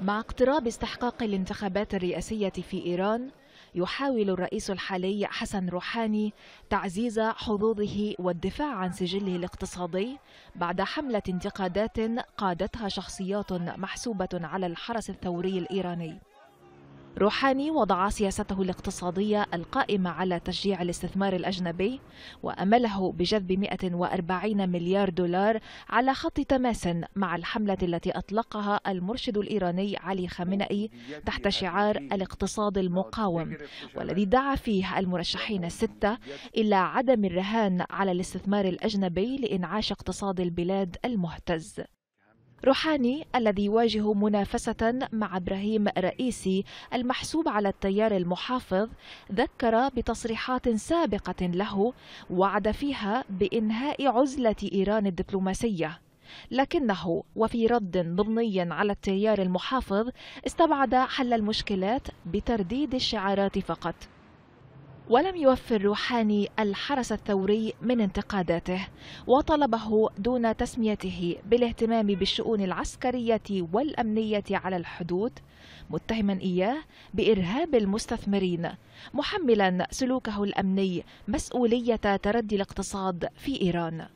مع اقتراب استحقاق الانتخابات الرئاسية في إيران يحاول الرئيس الحالي حسن روحاني تعزيز حظوظه والدفاع عن سجله الاقتصادي بعد حملة انتقادات قادتها شخصيات محسوبة على الحرس الثوري الإيراني روحاني وضع سياسته الاقتصادية القائمة على تشجيع الاستثمار الأجنبي وأمله بجذب 140 مليار دولار على خط تماس مع الحملة التي أطلقها المرشد الإيراني علي خامنئي تحت شعار الاقتصاد المقاوم والذي دعا فيه المرشحين الستة إلى عدم الرهان على الاستثمار الأجنبي لإنعاش اقتصاد البلاد المهتز روحاني الذي يواجه منافسة مع إبراهيم رئيسي المحسوب على التيار المحافظ ذكر بتصريحات سابقة له وعد فيها بإنهاء عزلة إيران الدبلوماسية لكنه وفي رد ضمني على التيار المحافظ استبعد حل المشكلات بترديد الشعارات فقط ولم يوفر روحاني الحرس الثوري من انتقاداته وطلبه دون تسميته بالاهتمام بالشؤون العسكرية والأمنية على الحدود متهما إياه بإرهاب المستثمرين محملا سلوكه الأمني مسؤولية تردي الاقتصاد في إيران